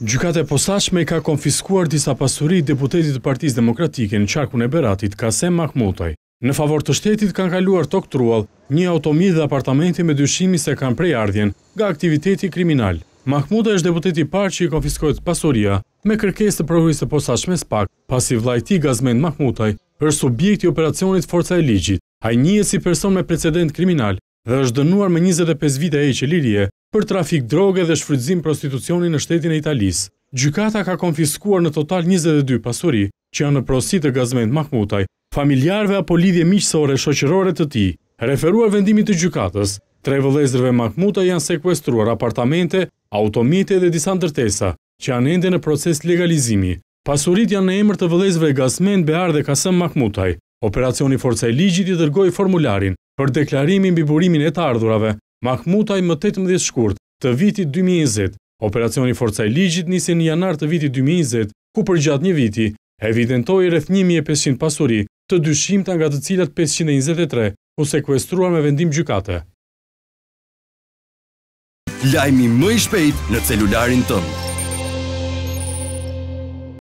Gjukat e posashme ka konfiskuar disa pasuri deputetit të partiz demokratike në qarkun e beratit Kasem Mahmutaj. Në favor të shtetit kanë kaluar tok trual, një automi dhe apartamenti me dyshimi se kanë prej ardhjen ga aktiviteti kriminal. Mahmutaj është deputeti par që i konfiskojt pasuria me kërkes të përhujës të posashme spak, pasi i vlajti Gazmen Mahmutaj subjekt subjekti operacionit forca e ligjit. Ajë një e si person me precedent kriminal dhe është dënuar me 25 vite e që lirje, për trafik droge dhe shfrydzim prostitucioni në shtetin e Italisë. Gjykata ka konfiskuar në total 22 pasuri, që janë në prosit të gazment Mahmutaj, familjarve apo lidhje miqësore shoqërore të ti. Referuar vendimit të gjykatës, tre vëlezrëve Mahmutaj janë sekwestruar apartamente, automite dhe disa ndërtesa, që janë ende në proces legalizimi. Pasurit janë në emër të vëlezrëve gazment Bear dhe Kasëm Mahmutaj. Operacioni Forca e Ligjit i dërgoj formularin për deklarimin biburimin e të ardhurave Mahmutaj më 18 shkurt të vitit 2020, operacioni forcaj ligjit nisi në janar të vitit 2020, ku për gjatë një viti, evidentoj rrëth 1500 pasuri të dyshim të nga të cilat 523 u sekwestruar me vendim gjykate. Lajmi më i shpejt në celularin tëmë.